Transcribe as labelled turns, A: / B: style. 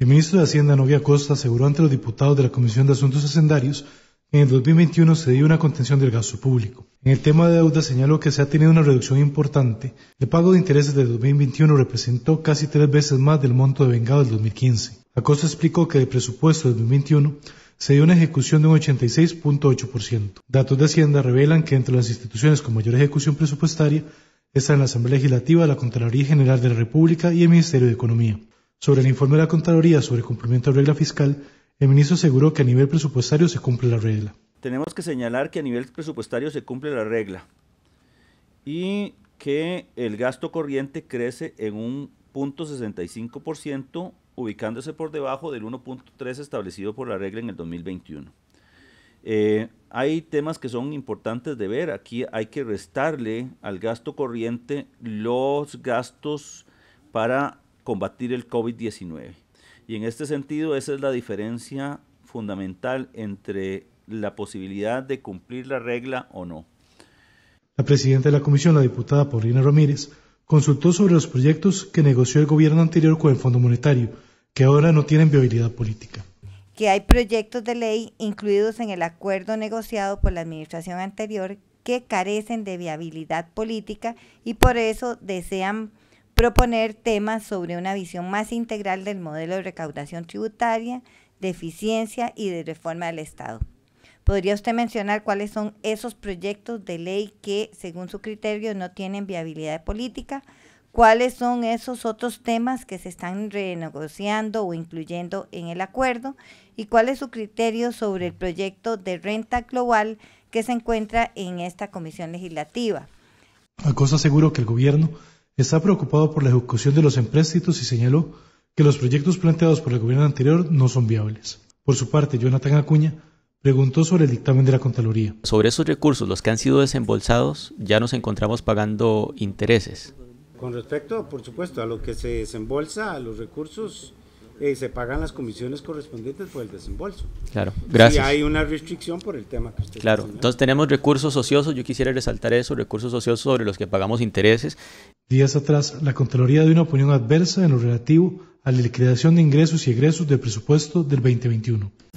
A: El ministro de Hacienda, Novia Costa, aseguró ante los diputados de la Comisión de Asuntos Hacendarios que en el 2021 se dio una contención del gasto público. En el tema de deuda señaló que se ha tenido una reducción importante. El pago de intereses de 2021 representó casi tres veces más del monto de vengado del 2015. Acosta explicó que el presupuesto de 2021 se dio una ejecución de un 86.8%. Datos de Hacienda revelan que entre las instituciones con mayor ejecución presupuestaria están la Asamblea Legislativa, la Contraloría General de la República y el Ministerio de Economía. Sobre el informe de la Contraloría sobre cumplimiento de la regla fiscal, el ministro aseguró que a nivel presupuestario se cumple la regla.
B: Tenemos que señalar que a nivel presupuestario se cumple la regla y que el gasto corriente crece en un 0.65%, ubicándose por debajo del 1.3 establecido por la regla en el 2021. Eh, hay temas que son importantes de ver. Aquí hay que restarle al gasto corriente los gastos para combatir el COVID-19. Y en este sentido, esa es la diferencia fundamental entre la posibilidad de cumplir la regla o no.
A: La presidenta de la comisión, la diputada Paulina Ramírez, consultó sobre los proyectos que negoció el gobierno anterior con el Fondo Monetario, que ahora no tienen viabilidad política.
C: Que hay proyectos de ley incluidos en el acuerdo negociado por la administración anterior que carecen de viabilidad política y por eso desean proponer temas sobre una visión más integral del modelo de recaudación tributaria, de eficiencia y de reforma del Estado. ¿Podría usted mencionar cuáles son esos proyectos de ley que, según su criterio, no tienen viabilidad política? ¿Cuáles son esos otros temas que se están renegociando o incluyendo en el acuerdo? ¿Y cuál es su criterio sobre el proyecto de renta global que se encuentra en esta comisión legislativa?
A: Cosa seguro que el gobierno está preocupado por la ejecución de los empréstitos y señaló que los proyectos planteados por el gobierno anterior no son viables. Por su parte, Jonathan Acuña preguntó sobre el dictamen de la Contraloría.
B: Sobre esos recursos, los que han sido desembolsados, ya nos encontramos pagando intereses. Con respecto, por supuesto, a lo que se desembolsa, a los recursos, eh, se pagan las comisiones correspondientes por el desembolso. Claro, gracias. Y hay una restricción por el tema que usted Claro, entonces tenemos recursos ociosos, yo quisiera resaltar eso, recursos ociosos sobre los que pagamos intereses.
A: Días atrás, la Contraloría dio una opinión adversa en lo relativo a la liquidación de ingresos y egresos del presupuesto del 2021.